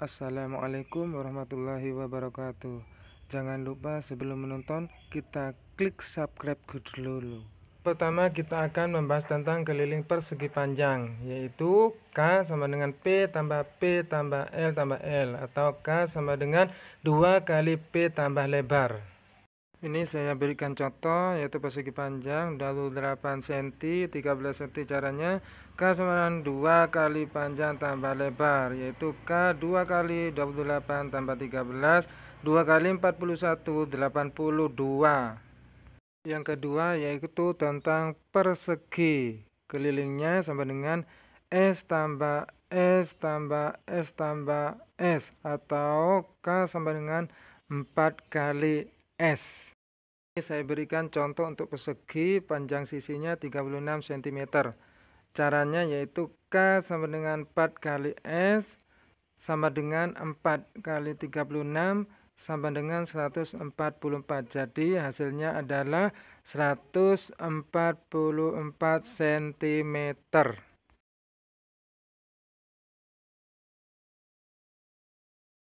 Assalamualaikum warahmatullahi wabarakatuh. Jangan lupa sebelum menonton kita klik subscribe dulu. Pertama kita akan membahas tentang keliling persegi panjang yaitu K sama dengan P tambah P tambah L tambah L atau K sama dengan 2 kali P tambah lebar. Ini saya berikan contoh yaitu persegi panjang dalu 8 cm 13 cm caranya K sama 2 kali panjang tambah lebar yaitu K 2 kali 28 tambah 13 2 kali 41 82 Yang kedua yaitu tentang persegi kelilingnya sama dengan S tambah S tambah S tambah S atau K sama dengan 4 kali S. Ini saya berikan contoh untuk persegi panjang sisinya 36 cm. Caranya yaitu K sama dengan 4 kali S sama dengan 4 kali 36 sama dengan 144. Jadi hasilnya adalah 144 cm.